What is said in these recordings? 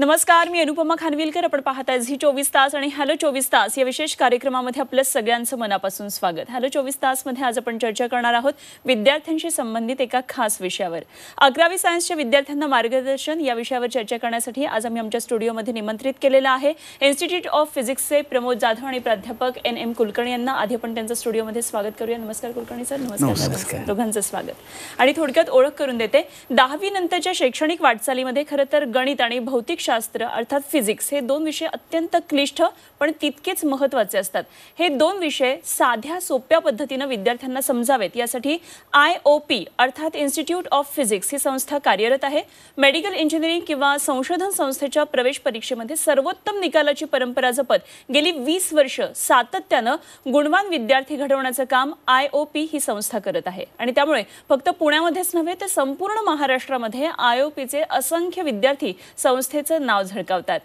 नमस्कार मी अनुपमा खानविलकर आपण पाहत आहे झी चोवीस तास आणि हॅलो चोवीस तास या विशेष कार्यक्रमामध्ये आपलं सगळ्यांचं मनापासून स्वागत हॅलो चोवीस तासमध्ये आज आपण चर्चा करणार आहोत विद्यार्थ्यांशी संबंधित एका खास विषयावर अकरावी सायन्सच्या विद्यार्थ्यांना मार्गदर्शन या विषयावर चर्चा करण्यासाठी आज आम्ही आमच्या स्टुडिओमध्ये निमंत्रित केलेलं आहे इन्स्टिट्यूट ऑफ फिजिक्सचे प्रमोद जाधव आणि प्राध्यापक एन एम कुलकर्णी यांना आधी आपण त्यांचं स्टुडिओमध्ये स्वागत करूया नमस्कार कुलकर्णी सर नमस्कार दोघांचं स्वागत आणि थोडक्यात ओळख करून देते दहावी नंतरच्या शैक्षणिक वाटचालीमध्ये खरं तर गणित आणि भौतिक भौतिकशास्त्र अर्थात फिजिक्स हे दोन विषय अत्यंत क्लिष्ट पण तितकेच महत्त्वाचे असतात हे दोन विषय साध्या सोप्या पद्धतीनं विद्यार्थ्यांना समजावेत यासाठी आय ओ पी अर्थात इन्स्टिट्यूट ऑफ फिजिक्स ही संस्था कार्यरत आहे मेडिकल इंजिनिअरिंग किंवा संशोधन संस्थेच्या प्रवेश परीक्षेमध्ये सर्वोत्तम निकालाची परंपरा जपत गेली वीस वर्ष सातत्यानं गुणवान विद्यार्थी घडवण्याचं काम आय ओ पी ही संस्था करत आहे आणि त्यामुळे फक्त पुण्यामध्येच नव्हे तर संपूर्ण महाराष्ट्रामध्ये आय ओ पीचे असंख्य विद्यार्थी संस्थेचं नाव झळकावतात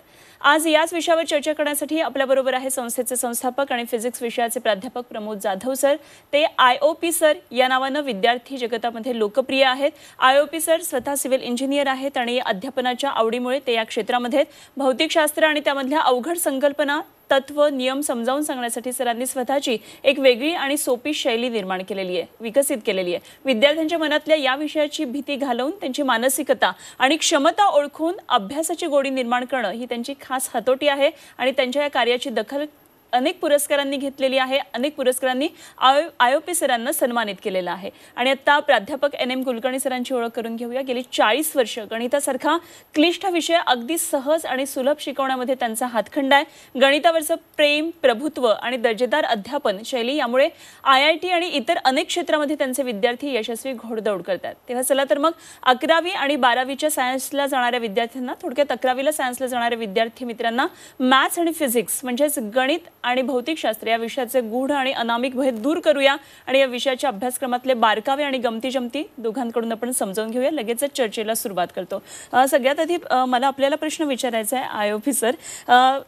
आज याच विषयावर चर्चा करण्यासाठी आपल्याबरोबर आहे संस्थेचे संस्थापक आणि फिजिक्स विषयाचे प्राध्यापक प्रमोद जाधव सर ते आय ओ पी सर या नावानं विद्यार्थी जगतामध्ये लोकप्रिय आहेत आय ओ पी सर स्वतः सिव्हिल इंजिनियर आहेत आणि अध्यापनाच्या आवडीमुळे ते या क्षेत्रामध्ये भौतिकशास्त्र आणि त्यामधल्या अवघड संकल्पना तत्व नियम समजावून सांगण्यासाठी सरांनी स्वतःची एक वेगळी आणि सोपी शैली निर्माण केलेली आहे विकसित केलेली आहे विद्यार्थ्यांच्या मनातल्या या विषयाची भीती घालवून त्यांची मानसिकता आणि क्षमता ओळखून अभ्यासाची गोडी निर्माण करणं ही त्यांची खास हातोटी आहे आणि त्यांच्या या कार्याची दखल अनेक पुरस्कारांनी घेतलेली आहे अनेक पुरस्कारांनी आय आय पी सरांना सन्मानित केलेलं आहे आणि आता प्राध्यापक एन एम कुलकर्णी सरांची ओळख करून घेऊया गेली चाळीस वर्ष गणितासारखा क्लिष्ट विषय अगदी सहज आणि सुलभ शिकवण्यामध्ये त्यांचा हातखंड आहे गणितावरचं प्रेम प्रभुत्व आणि दर्जेदार अध्यापन शैली यामुळे आय आय टी आणि इतर अनेक क्षेत्रामध्ये त्यांचे विद्यार्थी यशस्वी घोडदौड करतात तेव्हा चला तर मग अकरावी आणि बारावीच्या सायन्सला जाणाऱ्या विद्यार्थ्यांना थोडक्यात अकरावीला सायन्सला जाणाऱ्या विद्यार्थी मित्रांना मॅथ्स आणि फिजिक्स म्हणजेच गणित आणि भौतिकशास्त्र या विषयाचे गूढ आणि अनामिक भेद दूर करूया आणि या विषयाच्या अभ्यासक्रमातले बारकावे आणि गमती जमती दोघांकडून आपण समजावून घेऊया लगेचच चर्चेला सुरुवात करतो सगळ्यात आधी मला आपल्याला प्रश्न विचारायचा आहे आय ऑफिसर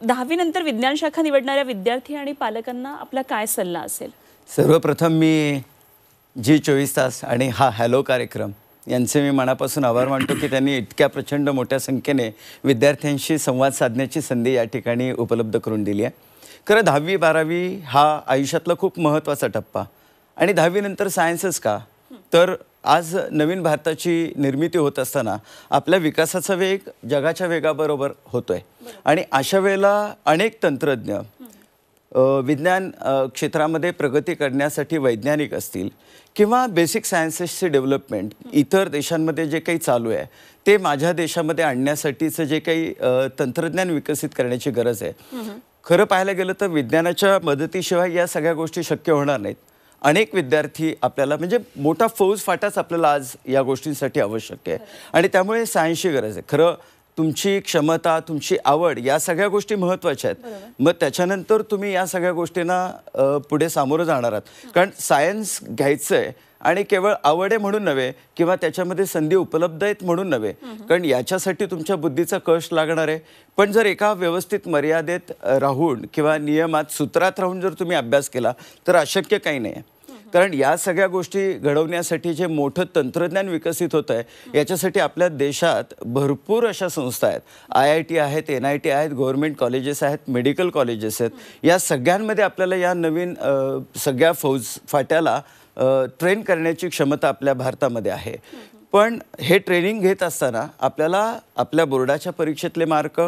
दहावीनंतर विज्ञान शाखा निवडणाऱ्या विद्यार्थी आणि पालकांना आपला काय सल्ला असेल सर्वप्रथम मी जी चोवीस तास आणि हा हॅलो कार्यक्रम यांचे मी मनापासून आभार मानतो की त्यांनी इतक्या प्रचंड मोठ्या संख्येने विद्यार्थ्यांशी संवाद साधण्याची संधी या ठिकाणी उपलब्ध करून दिली आहे खरं दहावी बारावी हा आयुष्यातला खूप महत्त्वाचा टप्पा आणि दहावीनंतर सायन्सच का तर आज नवीन भारताची निर्मिती होत असताना आपल्या विकासाचा वेग जगाच्या वेगाबरोबर होतोय आणि अशा वेळेला अनेक तंत्रज्ञ विज्ञान क्षेत्रामध्ये प्रगती करण्यासाठी वैज्ञानिक असतील किंवा बेसिक सायन्सेसचे डेव्हलपमेंट इतर देशांमध्ये जे काही चालू आहे ते माझ्या देशामध्ये आणण्यासाठीचं जे काही तंत्रज्ञान विकसित करण्याची गरज आहे खरं पाहायला गेलं तर विज्ञानाच्या मदतीशिवाय या सगळ्या गोष्टी शक्य होणार नाहीत अनेक विद्यार्थी आपल्याला म्हणजे मोठा फौज फाटाच आपल्याला आज या गोष्टींसाठी आवश्यक आहे आणि त्यामुळे सायन्सची गरज आहे खरं तुमची क्षमता तुमची आवड या सगळ्या गोष्टी महत्त्वाच्या आहेत मग त्याच्यानंतर तुम्ही या सगळ्या गोष्टींना पुढे सामोरं जाणार आहात कारण सायन्स घ्यायचं आहे आणि केवळ आवड आहे म्हणून नव्हे किंवा त्याच्यामध्ये संधी उपलब्ध आहेत म्हणून नव्हे कारण याच्यासाठी तुमच्या बुद्धीचा कष लागणार आहे पण जर एका व्यवस्थित मर्यादेत राहून किंवा नियमात सूत्रात राहून जर तुम्ही अभ्यास केला तर अशक्य काही नाही आहे कारण या सगळ्या गोष्टी घडवण्यासाठी जे मोठं तंत्रज्ञान विकसित होतं आहे याच्यासाठी आपल्या देशात भरपूर अशा संस्था आहेत आय आय टी आहेत एन आय टी आहेत गव्हर्मेंट कॉलेजेस आहेत मेडिकल कॉलेजेस आहेत या सगळ्यांमध्ये आपल्याला या नवीन सगळ्या फौज फाट्याला ट्रेन करण्याची क्षमता आपल्या भारतामध्ये आहे पण हे ट्रेनिंग घेत असताना आपल्याला आपल्या बोर्डाच्या परीक्षेतले मार्क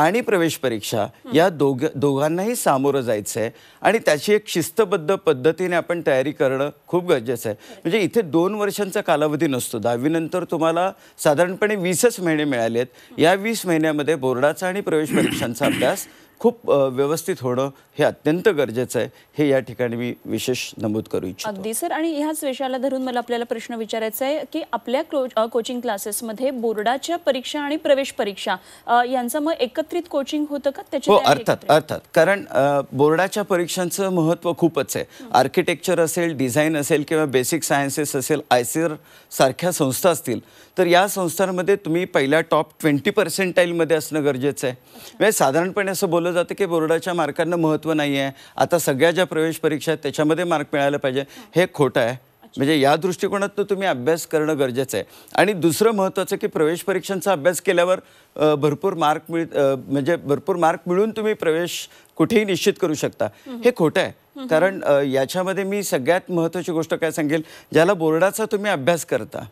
आणि प्रवेश परीक्षा या दोघ दोघांनाही सामोरं जायचं आहे आणि त्याची एक शिस्तबद्ध पद्धतीने आपण तयारी करणं खूप गरजेचं आहे म्हणजे इथे दोन वर्षांचा कालावधी नसतो दहावीनंतर तुम्हाला साधारणपणे वीसच महिने मिळाले आहेत या वीस महिन्यामध्ये बोर्डाचा आणि प्रवेश परीक्षांचा अभ्यास खूप व्यवस्थित होणं हे अत्यंत गरजेचं आहे हे या ठिकाणी मी विशेष नमूद करू इच्छितो अगदी सर आणि ह्याच विषयाला धरून मला आपल्याला प्रश्न विचारायचा आहे की आपल्या कोचिंग क्लासेसमध्ये बोर्डाच्या परीक्षा आणि प्रवेश परीक्षा यांचं मग एकत्रित कोचिंग होतं का त्याच्या हो अर्थात अर्थात कारण बोर्डाच्या परीक्षांचं महत्त्व खूपच आहे आर्किटेक्चर असेल डिझाईन असेल किंवा बेसिक सायन्सेस असेल आय सारख्या संस्था असतील तर या संस्थांमध्ये तुम्ही पहिल्या टॉप ट्वेंटी पर्सेंटाईलमध्ये असणं गरजेचं आहे म्हणजे साधारणपणे असं बोलत बोललं जातं की बोर्डाच्या मार्कांना महत्त्व नाही आहे आता सगळ्या ज्या प्रवेश परीक्षा आहेत त्याच्यामध्ये मार्क मिळायला पाहिजे हे खोटं आहे म्हणजे या दृष्टिकोनातनं तुम्ही अभ्यास करणं गरजेचं आहे आणि दुसरं महत्वाचं की प्रवेश परीक्षांचा अभ्यास केल्यावर भरपूर मार्क मिळ म्हणजे भरपूर मार्क मिळून तुम्ही प्रवेश कुठेही निश्चित करू शकता हे खोटं आहे कारण याच्यामध्ये मी सगळ्यात महत्त्वाची गोष्ट काय सांगेल ज्याला बोर्डाचा तुम्ही अभ्यास करता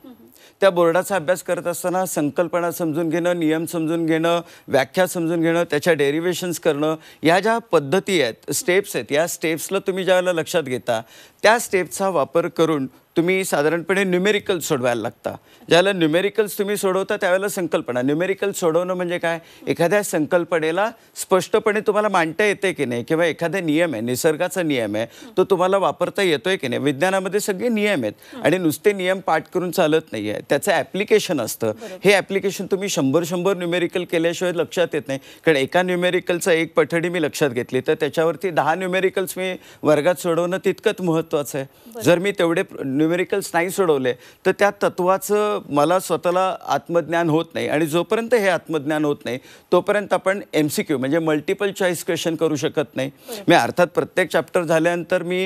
त्या बोर्डाचा अभ्यास करत असताना संकल्पना समजून घेणं नियम समजून घेणं व्याख्या समजून घेणं त्याच्या डेरिव्हेशन्स करणं ह्या ज्या पद्धती आहेत स्टेप्स आहेत या स्टेप्सला तुम्ही ज्यावेळेला लक्षात घेता त्या स्टेप्सचा वापर करून तुम्ही साधारणपणे न्युमेरिकल सोडवायला लागता ज्याला न्युमेरिकल्स तुम्ही सोडवता त्यावेळेला संकल्पना न्युमेरिकल सोडवणं म्हणजे काय एखाद्या संकल्पनेला स्पष्टपणे तुम्हाला मांडता येते की नाही किंवा एखादा नियम आहे निसर्गाचा नियम आहे तो तुम्हाला वापरता येतोय की नाही विज्ञानामध्ये सगळे नियम आहेत आणि नुसते नियम पाठ करून चालत नाही आहे त्याचं ॲप्लिकेशन असतं हे ॲप्लिकेशन तुम्ही शंभर शंभर न्युमेरिकल केल्याशिवाय लक्षात येत नाही कारण एका न्युमेरिकलचा एक पठडी मी लक्षात घेतली तर त्याच्यावरती दहा न्युमेरिकल्स मी वर्गात सोडवणं तितकंच महत्त्वाचं आहे जर मी तेवढे न्युमेरिकल्स नाही सोडवले तर त्या तत्वाचं मला स्वतःला आत्मज्ञान होत नाही आणि जोपर्यंत हे आत्मज्ञान होत नाही तोपर्यंत आपण एम सी क्यू म्हणजे मल्टिपल चॉईस क्वेश्चन करू शकत नाही मी अर्थात प्रत्येक चॅप्टर झाल्यानंतर मी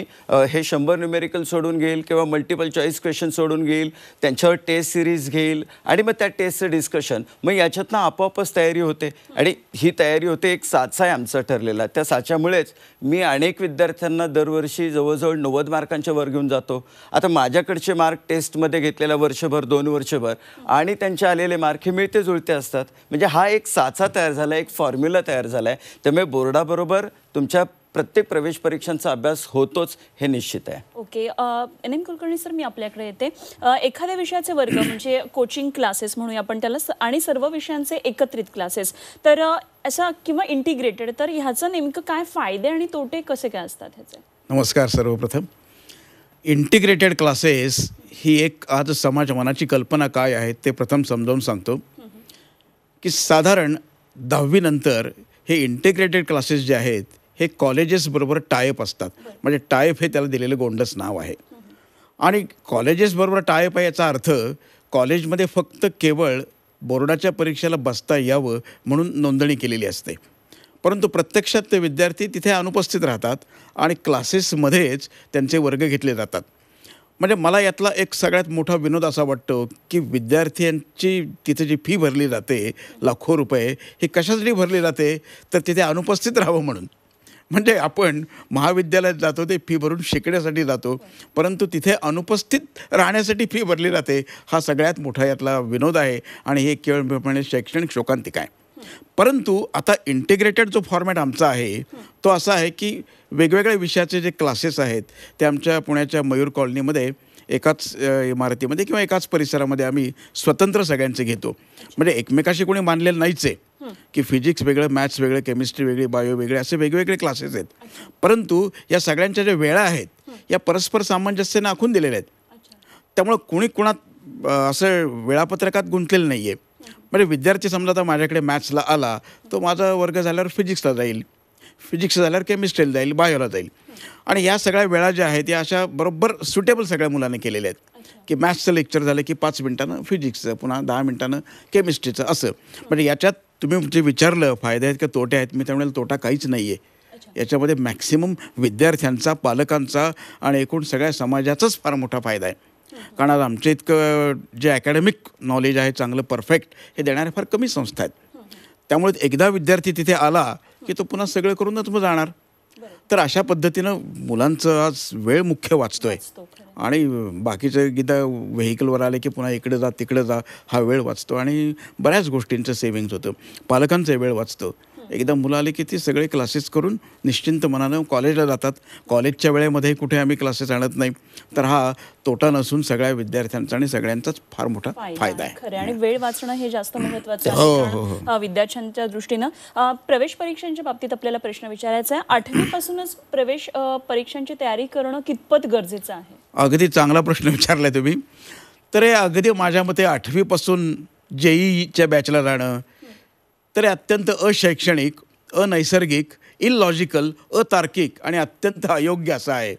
हे शंभर न्युमेरिकल सोडून घेईल किंवा मल्टिपल चॉईस क्वेश्चन सोडून घेईल त्यांच्यावर टेस्ट सिरीज घेईल आणि मग त्या टेस्टचं डिस्कशन मग याच्यातनं आपोआपच तयारी होते आणि ही तयारी होते एक साचा आहे आमचा ठरलेला त्या साच्यामुळेच मी अनेक विद्यार्थ्यांना दरवर्षी जवळजवळ नव्वद मार्कांच्या वर घेऊन जातो आता माझ्याकडचे मार्क टेस्टमध्ये घेतलेला वर्षभर दोन वर्षभर आणि त्यांचे आलेले मार्क हे मिळते जुळते असतात म्हणजे हा एक साचा तयार झाला एक फॉर्म्युला तयार झाला आहे त्यामुळे बोर्डाबरोबर तुमच्या प्रत्येक प्रवेश परीक्षांचा अभ्यास होतोच हे निश्चित आहे okay N M Kulkarni sir मी आपल्याकडे येते एखाद्या विषयाचे वर्ग म्हणजे कोचिंग क्लासेस म्हणूया आपण त्याला आणि सर्व विषयांचे एकत्रित क्लासेस तर असा किंवा इंटिग्रेटेड तर ह्याचं नेमकं काय फायदे आणि तोटे कसे काय असतात ह्याचे नमस्कार सर्वप्रथम इंटिग्रेटेड क्लासेस ही एक आज समाज मनाची कल्पना काय आहे ते प्रथम समजावून सांगतो की साधारण दहावीनंतर हे इंटिग्रेटेड क्लासेस जे आहेत हे कॉलेजेसबरोबर टायप असतात म्हणजे टायप हे त्याला दिलेलं गोंडस नाव आहे आणि कॉलेजेसबरोबर टायअप आहे याचा अर्थ कॉलेजमध्ये फक्त केवळ बोर्डाच्या परीक्षेला बसता यावं म्हणून नोंदणी केलेली असते परंतु प्रत्यक्षात ते विद्यार्थी तिथे अनुपस्थित राहतात आणि क्लासेसमध्येच त्यांचे वर्ग घेतले जातात म्हणजे मला यातला एक सगळ्यात मोठा विनोद असा वाटतो की विद्यार्थ्यांची तिथे जी फी भरली जाते लाखो रुपये ही कशासाठी भरली जाते तर तिथे अनुपस्थित राहावं म्हणून म्हणजे आपण महाविद्यालयात जातो ते फी भरून शिकण्यासाठी जातो परंतु तिथे अनुपस्थित राहण्यासाठी फी भरली जाते हा सगळ्यात मोठा यातला विनोद आहे आणि हे म्हणजे शैक्षणिक शोकांतिक आहे परंतु आता इंटिग्रेटेड जो फॉर्मॅट आमचा आहे तो असा आहे की वेगवेगळ्या विषयाचे जे क्लासेस आहेत ते आमच्या पुण्याच्या मयूर कॉलनीमध्ये एकाच इमारतीमध्ये किंवा एकाच परिसरामध्ये आम्ही स्वतंत्र सगळ्यांचे घेतो म्हणजे एकमेकाशी कोणी मानलेलं नाहीच आहे की फिजिक्स वेगळं मॅथ्स वेगळं केमिस्ट्री वेगळी बायो वेगळे असे वेगवेगळे क्लासेस आहेत परंतु या सगळ्यांच्या ज्या वेळा आहेत या परस्पर सामंजस्याने आखून दिलेल्या आहेत त्यामुळं कुणी कुणात असं वेळापत्रकात गुंतलेलं नाही आहे म्हणजे विद्यार्थी समजा आता माझ्याकडे मॅथ्सला आला तो माझा वर्ग झाल्यावर फिजिक्सला जाईल फिजिक्स झाल्यावर केमिस्ट्रीला जाईल बायोला जाईल आणि या सगळ्या वेळा ज्या आहेत या अशा बरोबर सुटेबल सगळ्या मुलांनी केलेल्या आहेत की मॅथ्सचं लेक्चर झालं की पाच मिनटानं फिजिक्सचं पुन्हा दहा मिनिटानं केमिस्ट्रीचं असं म्हणजे याच्यात तुम्ही जे विचारलं फायदे आहेत का तोटे आहेत मी त्यामुळे तोटा काहीच नाही आहे याच्यामध्ये मॅक्सिमम विद्यार्थ्यांचा पालकांचा आणि एकूण सगळ्या समाजाचाच फार मोठा फायदा आहे कारण आज आमचे इतकं जे अकॅडमिक नॉलेज आहे चांगलं परफेक्ट हे देणाऱ्या फार कमी संस्था आहेत त्यामुळे एकदा विद्यार्थी तिथे आला की तो पुन्हा सगळं करूनच मग जाणार तर अशा पद्धतीनं मुलांचं आज वेळ मुख्य वाचतो आहे आणि बाकीचे गीता व्हेकलवर आले की पुन्हा इकडे जा तिकडे जा हा वेळ वाचतो आणि बऱ्याच गोष्टींचं सेव्हिंग्स होतं पालकांचं वेळ वाचतो एकदा मुलं आले की ती सगळे क्लासेस करून निश्चिंत मनानं कॉलेजला जातात कॉलेजच्या वेळेमध्ये कुठे आम्ही क्लासेस आणत नाही तर हा तोटा नसून सगळ्या विद्यार्थ्यांचा आणि सगळ्यांचाच फार मोठा फायदा आहे खरं आणि वेळ वाचणं हे जास्त महत्वाचं आहे हो, हो, हो. विद्यार्थ्यांच्या दृष्टीनं प्रवेश परीक्षांच्या बाबतीत आपल्याला प्रश्न विचारायचा आहे आठवीपासूनच प्रवेश परीक्षांची तयारी करणं कितपत गरजेचं आहे अगदी चांगला प्रश्न विचारलाय तुम्ही तर हे अगदी माझ्या मते आठवीपासून जेईच्या बॅचला जाणं तर अत्यंत अशैक्षणिक अनैसर्गिक इलॉजिकल अतार्किक आणि अत्यंत अयोग्य असं आहे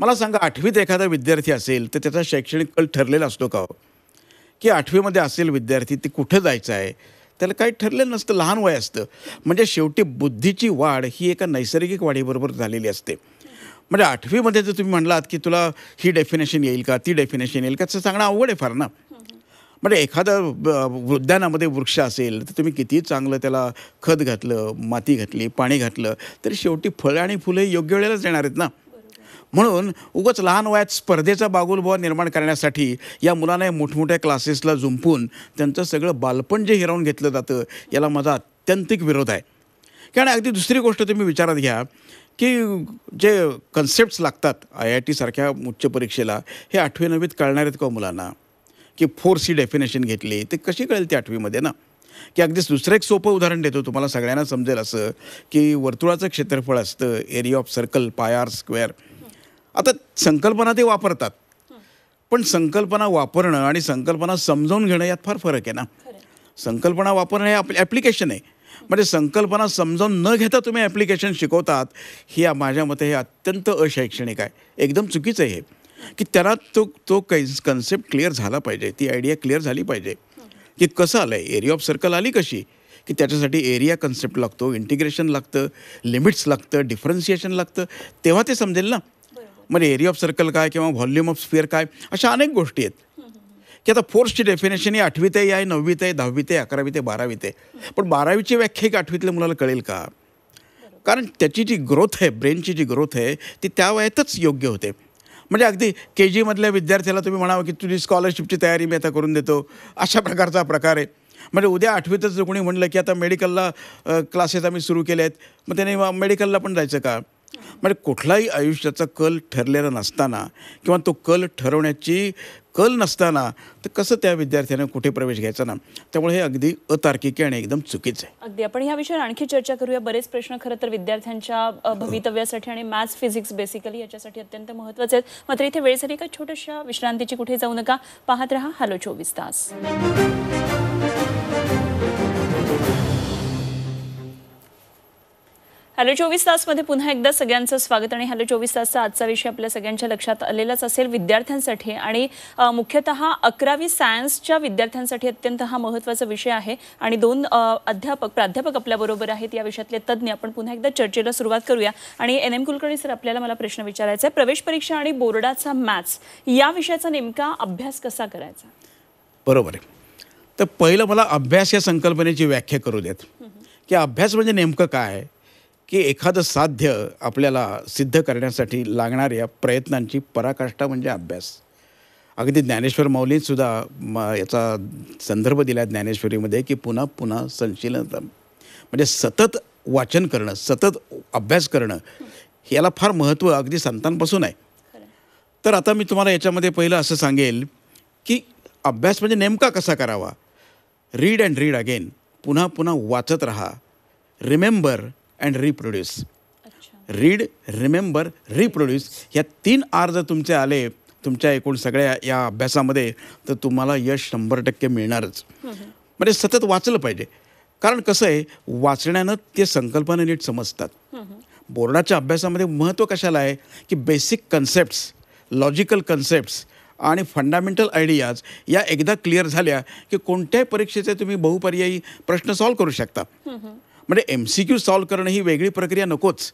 मला सांगा आठवीत एखादा विद्यार्थी असेल तर त्याचा शैक्षणिक कल ठरलेला असतो का हो? की आठवीमध्ये असेल विद्यार्थी ते कुठं जायचं आहे त्याला काही ठरलेलं नसतं लहान वय असतं म्हणजे शेवटी बुद्धीची वाढ ही एका नैसर्गिक वाढीबरोबर झालेली असते म्हणजे आठवीमध्ये जर तुम्ही म्हणलात की तुला ही डेफिनेशन येईल का ती डेफिनेशन येईल का तसं सांगणं अवघड आहे फार ना म्हणजे एखादा उद्यानामध्ये वृक्ष असेल तर तुम्ही किती चांगलं त्याला खत घातलं माती घातली पाणी घातलं तरी शेवटी फळं आणि फुलं योग्य वेळेलाच येणार आहेत ना म्हणून उगच लहान वयात स्पर्धेचा बागुलभाव निर्माण करण्यासाठी या मुलांना मोठमोठ्या क्लासेसला झुंपून त्यांचं सगळं बालपण जे हिरावून घेतलं जातं याला माझा अत्यंतिक विरोध आहे कारण अगदी दुसरी गोष्ट तुम्ही विचारात घ्या की जे कन्सेप्ट्स लागतात आय आय टीसारख्या उच्च परीक्षेला हे आठवी नववीत कळणार आहेत का हो मुलांना की सी डेफिनेशन घेतली ते कशी कळेल ती आठवीमध्ये ना की अगदीच दुसरं एक सोपं उदाहरण देतो तुम्हाला सगळ्यांना समजेल असं की वर्तुळाचं क्षेत्रफळ असतं area of circle pi r square आता संकल्पना ते वापरतात पण संकल्पना वापरणं आणि संकल्पना समजावून घेणं यात फार फरक आहे ना संकल्पना वापरणं हे आपलं ॲप्लिकेशन आहे म्हणजे संकल्पना समजावून न घेता तुम्ही ॲप्लिकेशन शिकवतात ही माझ्या मते हे अत्यंत अशैक्षणिक आहे एकदम चुकीचं आहे हे की त्याला तो तो कन्सेप्ट क्लिअर झाला पाहिजे ती आयडिया क्लिअर झाली पाहिजे की कसं आलं आहे एरिया ऑफ सर्कल आली कशी की त्याच्यासाठी एरिया कन्सेप्ट लागतो इंटिग्रेशन लागतं लिमिट्स लागतं डिफरन्सिएशन लागतं तेव्हा ते समजेल ना म्हणजे एरिया ऑफ सर्कल काय किंवा व्हॉल्यूम ऑफ स्फिअर काय अशा अनेक गोष्टी आहेत की आता फोर्सची डेफिनेशन ही आठवीत आहे आहे नववीत आहे दहावीत आहे अकरावीत आहे बारावीत आहे पण बारावीची व्याख्या एक आठवीतल्या मुलाला कळेल का कारण त्याची जी ग्रोथ आहे ब्रेनची जी ग्रोथ आहे ती त्या वयातच योग्य होते म्हणजे अगदी के जीमधल्या विद्यार्थ्याला तुम्ही म्हणावं की तुझी स्कॉलरशिपची तयारी मी आता करून देतो अशा प्रकारचा प्रकार आहे म्हणजे उद्या आठवीतच कोणी म्हटलं की आता मेडिकलला क्लासेस आम्ही सुरू केले आहेत मग त्याने मेडिकलला पण जायचं का म्हणजे कुठलाही आयुष्याचा कल ठरलेला नसताना किंवा तो कल ठरवण्याची कल नसताना तर कसं त्या विद्यार्थ्यांना कुठे प्रवेश घ्यायचा ना त्यामुळे हे अगदी अतार्किक आणि एकदम चुकीचं आहे अगदी आपण ह्या विषयावर आणखी चर्चा करूया बरेच प्रश्न खरं तर विद्यार्थ्यांच्या भवितव्यासाठी आणि मॅथ्स फिजिक्स बेसिकली याच्यासाठी अत्यंत महत्त्वाचे आहेत मात्र इथे वेळेसाठी का छोट्याशा विश्रांतीची कुठे जाऊ नका पाहत रहा हॅलो चोवीस तास हॅलो चोवीस तासमध्ये पुन्हा एकदा सगळ्यांचं स्वागत आणि हॅलो चोवीस तासचा आजचा विषय आपल्या सगळ्यांच्या लक्षात आलेलाच असेल विद्यार्थ्यांसाठी आणि मुख्यतः अकरावी सायन्सच्या विद्यार्थ्यांसाठी अत्यंत हा महत्त्वाचा विषय आहे आणि दोन अध्यापक प्राध्यापक आपल्याबरोबर आहेत या विषयातले तज्ज्ञ आपण पुन्हा एकदा चर्चेला सुरुवात करूया आणि एन एम कुलकर्णी सर आपल्याला मला प्रश्न विचारायचा आहे प्रवेश परीक्षा आणि बोर्डाचा मॅथ्स या विषयाचा नेमका अभ्यास कसा करायचा बरोबर आहे तर पहिलं मला अभ्यास या संकल्पनेची व्याख्या करू देत की अभ्यास म्हणजे नेमकं काय आहे की एखादं साध्य आपल्याला सिद्ध करण्यासाठी लागणाऱ्या प्रयत्नांची पराकाष्ठा म्हणजे अभ्यास अगदी ज्ञानेश्वर माऊलींसुद्धा म याचा संदर्भ दिला ज्ञानेश्वरीमध्ये की पुन्हा पुन्हा संशीलनता म्हणजे सतत वाचन करणं सतत अभ्यास करणं याला फार महत्त्व अगदी संतांपासून आहे तर आता मी तुम्हाला याच्यामध्ये पहिलं असं सांगेल की अभ्यास म्हणजे नेमका कसा करावा रीड अँड रीड अगेन पुन्हा पुन्हा वाचत राहा remember and reproduce read remember reproduce या तीन आर जर तुमचे आले तुमच्या एकूण सगळ्या या अभ्यासामध्ये तर तुम्हाला यश शंभर टक्के मिळणारच म्हणजे सतत वाचलं पाहिजे कारण कसं आहे वाचण्यानं ते संकल्पना नीट समजतात बोर्डाच्या अभ्यासामध्ये महत्त्व कशाला आहे की बेसिक कन्सेप्ट्स लॉजिकल कन्सेप्ट्स आणि फंडामेंटल आयडियाज या एकदा क्लिअर झाल्या की कोणत्याही परीक्षेचे तुम्ही बहुपर्यायी प्रश्न सॉल्व्ह करू शकता म्हणजे एम सी क्यू सॉल्व्ह करणं ही वेगळी प्रक्रिया नकोच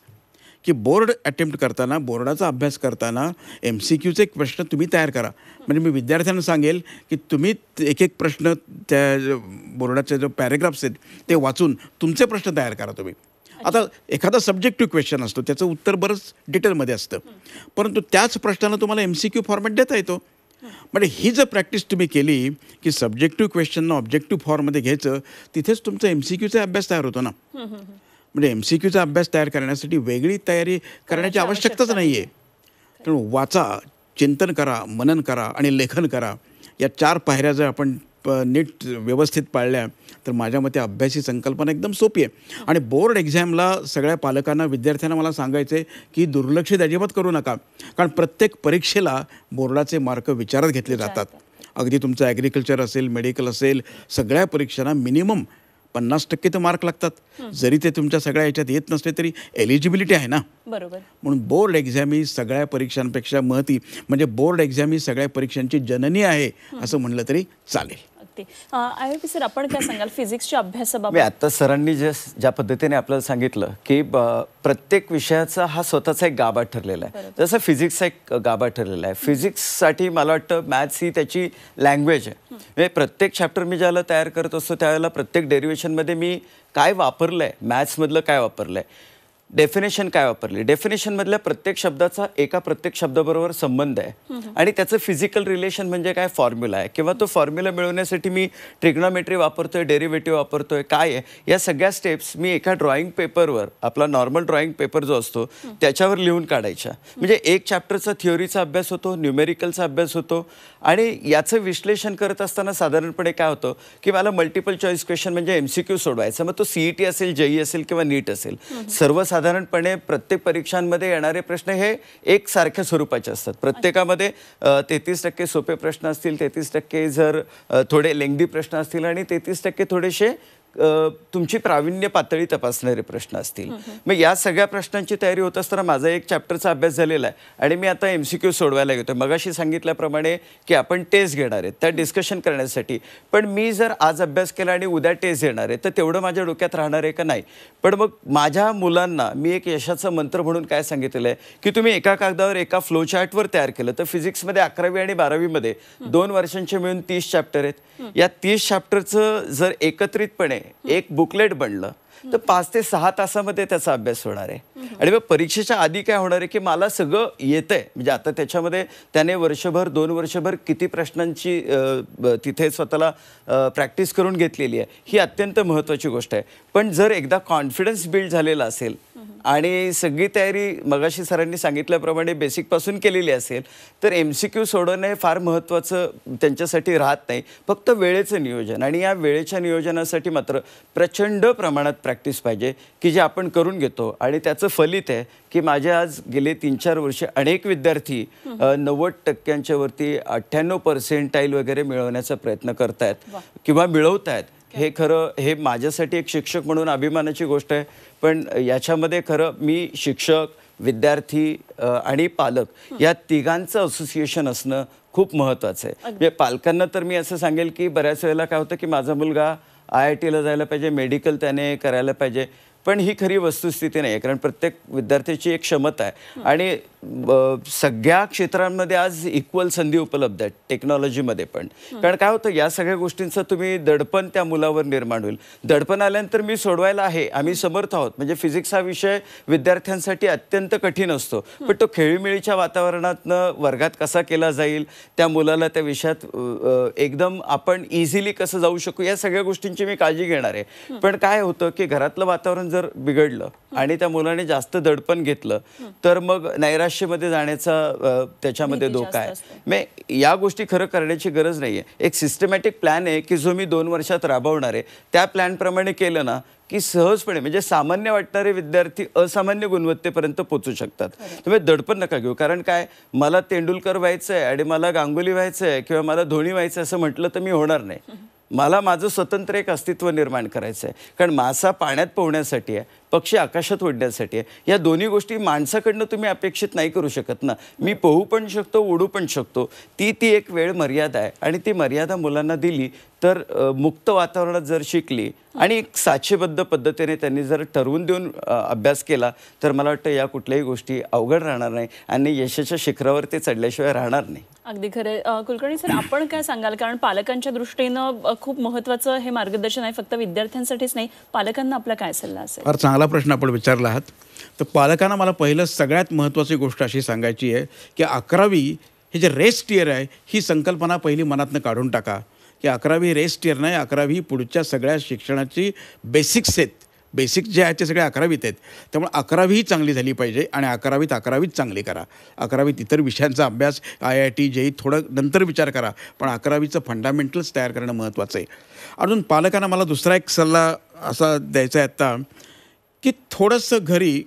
की बोर्ड अटेम्प्ट करताना बोर्डाचा अभ्यास करताना एम सी क्यूचे एक प्रश्न तुम्ही तयार करा म्हणजे मी विद्यार्थ्यांना सांगेल की तुम्ही एक एक प्रश्न त्या बोर्डाचे जो पॅरेग्राफ्स आहेत ते वाचून तुमचे प्रश्न तयार करा तुम्ही आता एखादा सब्जेक्टिव्ह क्वेश्चन असतो त्याचं उत्तर बरंच डिटेलमध्ये असतं परंतु त्याच प्रश्नाला तुम्हाला एम सी क्यू फॉर्मॅट देता येतो म्हणजे ही जर प्रॅक्टिस तुम्ही केली की सब्जेक्टिव्ह क्वेश्चनना ऑब्जेक्टिव्ह फॉर्ममध्ये घ्यायचं तिथेच तुमचा एम सी क्यूचा अभ्यास तयार होतो ना म्हणजे एम सी क्यूचा अभ्यास तयार करण्यासाठी वेगळी तयारी करण्याची आवश्यकताच नाही आहे वाचा चिंतन करा मनन करा आणि लेखन करा या चार पायऱ्या जर आपण प नीट व्यवस्थित पाळल्या तर माझ्या मते अभ्यासी संकल्पना एकदम सोपी आहे आणि बोर्ड एक्झामला सगळ्या पालकांना विद्यार्थ्यांना मला सांगायचं आहे की दुर्लक्षित अजिबात करू नका कारण प्रत्येक परीक्षेला बोर्डाचे मार्क विचारात घेतले जातात अगदी तुमचं ॲग्रिकल्चर असेल मेडिकल असेल सगळ्या परीक्षांना मिनिमम पन्नास टक्के तर मार्क लागतात जरी ते तुमच्या सगळ्या याच्यात येत नसले तरी एलिजिबिलिटी आहे ना बरोबर म्हणून बोर्ड एक्झाम ही सगळ्या परीक्षांपेक्षा महती म्हणजे बोर्ड एक्झाम ही सगळ्या परीक्षांची जननी आहे असं म्हणलं तरी चालेल आय पी सर आपण काय सांगाल फिजिक्सच्या अभ्यासाबाबत आता सरांनी जे ज्या पद्धतीने आपल्याला सांगितलं की प्रत्येक विषयाचा हा स्वतःचा एक गाभा ठरलेला आहे जसं फिजिक्सचा एक गाभा ठरलेला आहे फिजिक्ससाठी मला वाटतं मॅथ्स ही त्याची लँग्वेज आहे म्हणजे प्रत्येक चॅप्टर मी ज्याला तयार करत असतो त्यावेळेला प्रत्येक डेरिव्हेशनमध्ये मी काय वापरलं आहे मॅथ्समधलं काय वापरलं आहे डेफिनेशन काय वापरली डेफिनेशन मधल्या प्रत्येक शब्दाचा एका प्रत्येक शब्दाबरोबर संबंध आहे आणि त्याचं फिजिकल रिलेशन म्हणजे काय फॉर्म्युला आहे किंवा तो फॉर्म्युला मिळवण्यासाठी मी ट्रिग्नॉमेट्री वापरतोय डेरिव्हेटिव्ह वापरतोय काय आहे या सगळ्या स्टेप्स मी एका ड्रॉइंग पेपरवर आपला नॉर्मल ड्रॉइंग पेपर जो असतो त्याच्यावर लिहून काढायच्या म्हणजे एक चॅप्टरचा थिअरीचा अभ्यास होतो न्युमेरिकलचा अभ्यास होतो आणि याचं विश्लेषण करत असताना साधारणपणे काय होतं की मला मल्टिपल चॉईस क्वेश्चन म्हणजे एम सी क्यू सोडवायचं मग तो सीई टी e असेल जेई e असेल किंवा नीट असेल सर्वसाधारणपणे प्रत्येक परीक्षांमध्ये येणारे प्रश्न हे एकसारख्या स्वरूपाचे असतात प्रत्येकामध्ये तेहतीस टक्के सोपे प्रश्न असतील तेहतीस टक्के जर थोडे लेंगदी प्रश्न असतील आणि तेहतीस टक्के थोडेसे तुमची प्रावीण्य पातळी तपासणारे प्रश्न असतील मग या सगळ्या प्रश्नांची तयारी होत असताना माझा एक चॅप्टरचा अभ्यास झालेला आहे आणि मी आता एम सी क्यू सोडवायला घेतो मगाशी सांगितल्याप्रमाणे की आपण टेस्ट घेणार आहे त्या डिस्कशन करण्यासाठी पण मी जर आज अभ्यास केला आणि उद्या टेस्ट घेणार आहे तर तेवढं माझ्या डोक्यात राहणार आहे का नाही पण मग माझ्या मुलांना मी एक यशाचं मंत्र म्हणून काय सांगितलेलं आहे की तुम्ही एका कागदावर एका फ्लो चार्टवर तयार केलं तर फिजिक्समध्ये अकरावी आणि बारावीमध्ये दोन वर्षांचे मिळून तीस चॅप्टर आहेत या तीस चॅप्टरचं जर एकत्रितपणे एक बुकलेट बनलं तर पाच ते सहा तासामध्ये त्याचा अभ्यास होणार आहे आणि मग परीक्षेच्या आधी काय होणार आहे की मला सगळं येतं आहे म्हणजे आता त्याच्यामध्ये त्याने वर्षभर दोन वर्षभर किती प्रश्नांची तिथे स्वतःला प्रॅक्टिस करून घेतलेली आहे ही अत्यंत महत्त्वाची गोष्ट आहे पण जर एकदा कॉन्फिडन्स बिल्ड झालेला असेल आणि सगळी तयारी मगाशी सरांनी सांगितल्याप्रमाणे बेसिकपासून केलेली असेल तर एम सी क्यू सोडवणं हे फार महत्त्वाचं त्यांच्यासाठी राहत नाही फक्त वेळेचं नियोजन आणि या वेळेच्या नियोजनासाठी मात्र प्रचंड प्रमाणात प्रॅक्टिस पाहिजे की जे आपण करून घेतो आणि त्याचं फलित आहे की माझे आज गेले तीन चार वर्षे अनेक विद्यार्थी नव्वद टक्क्यांच्यावरती वरती अठ्ठ्याण्णव पर्सेंटाईल वगैरे मिळवण्याचा प्रयत्न करतायत किंवा मिळवत आहेत हे खरं हे माझ्यासाठी एक शिक्षक म्हणून अभिमानाची गोष्ट आहे पण याच्यामध्ये खरं मी शिक्षक विद्यार्थी आणि पालक या तिघांचं असोसिएशन असणं खूप महत्वाचं आहे म्हणजे पालकांना तर मी असं सांगेल की बऱ्याच वेळेला काय होतं की माझा मुलगा आय आय टीला जायला पाहिजे मेडिकल त्याने करायला पाहिजे पण ही खरी वस्तुस्थिती नाही आहे कारण प्रत्येक विद्यार्थ्याची एक क्षमता आहे आणि सगळ्या क्षेत्रांमध्ये आज इक्वल संधी उपलब्ध आहेत टेक्नॉलॉजीमध्ये पण कारण काय होतं या सगळ्या गोष्टींचं तुम्ही दडपण त्या मुलावर निर्माण होईल दडपण आल्यानंतर मी सोडवायला आहे आम्ही समर्थ आहोत म्हणजे फिजिक्स हा विषय विद्यार्थ्यांसाठी अत्यंत कठीण असतो पण तो खेळीमेळीच्या वातावरणातनं वर्गात कसा केला जाईल त्या मुलाला त्या विषयात एकदम आपण इझिली कसं जाऊ शकू या सगळ्या गोष्टींची मी काळजी घेणार आहे पण काय होतं की घरातलं वातावरण जर बिघडलं आणि त्या मुलाने जास्त दडपण घेतलं तर मग नैराश्यमध्ये जाण्याचा त्याच्यामध्ये धोका आहे या गोष्टी खरं करण्याची गरज नाहीये एक सिस्टमॅटिक प्लॅन आहे की जो मी दोन वर्षात राबवणार आहे त्या प्लॅनप्रमाणे केलं ना की सहजपणे म्हणजे सामान्य वाटणारे विद्यार्थी असामान्य गुणवत्तेपर्यंत पोचू शकतात तुम्ही दडपण नका घेऊ कारण काय मला तेंडुलकर व्हायचं आहे आणि मला गांगुली व्हायचं आहे किंवा मला धोनी व्हायचं असं म्हटलं तर मी होणार नाही मला माझं स्वतंत्र एक अस्तित्व निर्माण करायचं आहे कारण मासा पाण्यात पोहण्यासाठी आहे पक्षी आकाशात ओढण्यासाठी आहे या दोन्ही गोष्टी माणसाकडनं तुम्ही अपेक्षित नाही करू शकत ना मी पोहू पण शकतो ओढू पण शकतो ती ती एक वेळ मर्यादा आहे आणि ती मर्यादा मुलांना दिली तर मुक्त वातावरणात जर शिकली आणि एक साचेबद्ध पद्धतीने त्यांनी जर ठरवून देऊन अभ्यास केला तर मला वाटतं या कुठल्याही गोष्टी अवघड राहणार नाही आणि यशाच्या शिखरावर ते चढल्याशिवाय राहणार नाही अगदी खरं कुलकर्णी सर आपण काय सांगाल कारण पालकांच्या दृष्टीनं खूप महत्त्वाचं हे मार्गदर्शन आहे फक्त विद्यार्थ्यांसाठीच नाही पालकांना आपला काय सल्ला असेल मला प्रश्न आपण विचारला आहात तर पालकांना मला पहिलं सगळ्यात महत्त्वाची गोष्ट अशी सांगायची आहे की अकरावी हे जे रेस्ट इयर आहे ही संकल्पना पहिली मनातनं काढून टाका की अकरावी रेस्ट इयर नाही अकरावी पुढच्या सगळ्या शिक्षणाची बेसिक्स आहेत बेसिक जे आहेत ते सगळे अकरावीत आहेत त्यामुळे अकरावीही चांगली झाली पाहिजे आणि अकरावीत अकरावीच चांगली करा अकरावीत इतर विषयांचा अभ्यास आय आय टी जेही थोडं नंतर विचार करा पण अकरावीचं फंडामेंटल्स तयार करणं महत्त्वाचं आहे अजून पालकांना मला दुसरा एक सल्ला असा द्यायचा आहे आत्ता की थोडंसं घरी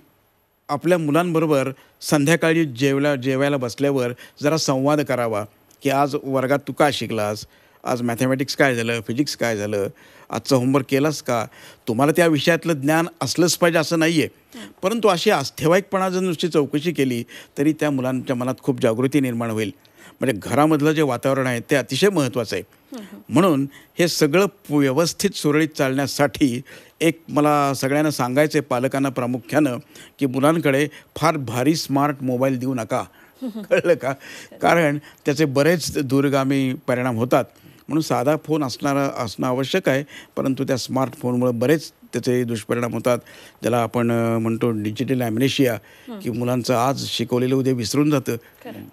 आपल्या मुलांबरोबर संध्याकाळी जेवल्या जेवायला बसल्यावर जरा संवाद करावा की आज वर्गात तू काय शिकलास आज मॅथमॅटिक्स काय झालं फिजिक्स काय झालं आजचं होमवर्क केलास का तुम्हाला त्या विषयातलं ज्ञान असलंच पाहिजे असं नाही आहे परंतु अशी आस्थेवाईकपणा जर नुसती चौकशी केली तरी त्या मुलांच्या मनात खूप जागृती निर्माण होईल म्हणजे घरामधलं जे वातावरण आहे ते अतिशय महत्त्वाचं आहे म्हणून हे सगळं व्यवस्थित सुरळीत चालण्यासाठी एक मला सगळ्यांना सांगायचं आहे पालकांना प्रामुख्यानं की मुलांकडे फार भारी स्मार्ट मोबाईल देऊ नका कळलं का कारण त्याचे बरेच दूरगामी परिणाम होतात म्हणून साधा फोन असणारा असणं आवश्यक आहे परंतु त्या स्मार्टफोनमुळे बरेच त्याचे दुष्परिणाम होतात ज्याला आपण म्हणतो डिजिटल ॲमिनेशिया की मुलांचं आज शिकवलेलं उद्या विसरून जातं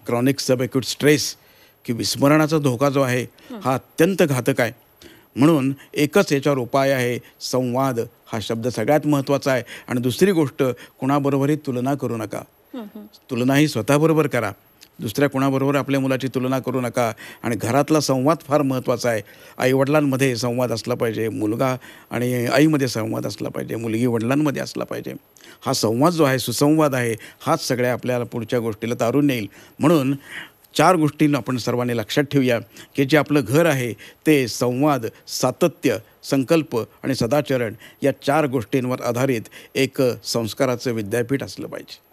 क्रॉनिक सबॲक्यूट स्ट्रेस की विस्मरणाचा धोका जो आहे हा अत्यंत घातक आहे म्हणून एकच याच्यावर उपाय आहे संवाद हा शब्द सगळ्यात महत्त्वाचा आहे आणि दुसरी गोष्ट कुणाबरोबरही तुलना करू नका तुलनाही स्वतःबरोबर करा दुसऱ्या कुणाबरोबर आपल्या मुलाची तुलना करू नका आणि घरातला संवाद फार महत्त्वाचा आहे आईवडिलांमध्ये संवाद असला पाहिजे मुलगा आणि आईमध्ये संवाद असला पाहिजे मुलगी वडिलांमध्ये असला पाहिजे हा संवाद जो आहे सुसंवाद आहे हाच सगळ्या आपल्याला पुढच्या गोष्टीला तारून नेईल म्हणून चार गोष्टी आपण सर्वांनी लक्षात ठेवूया की जे आपलं घर आहे ते संवाद सातत्य संकल्प आणि सदाचरण या चार गोष्टींवर आधारित एक संस्काराचं विद्यापीठ असलं पाहिजे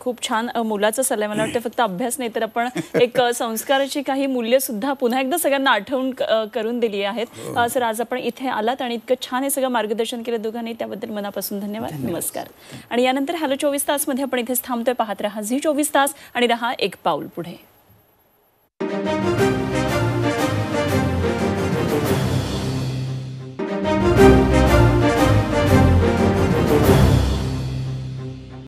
खूप छान मुलाचा सल्ला मला वाटतं फक्त अभ्यास नाही तर आपण एक संस्काराची काही मूल्य सुद्धा पुन्हा एकदा सगळ्यांना आठवण करून दिली आहेत हो. सर आज आपण इथे आलात आणि इतकं छान हे सगळं मार्गदर्शन केलं दोघांनी त्याबद्दल मनापासून धन्यवाद नमस्कार आणि यानंतर हॅलो चोवीस मध्ये आपण इथे थांबतोय पाहत राहा झी चोवीस तास आणि राहा एक पाऊल पुढे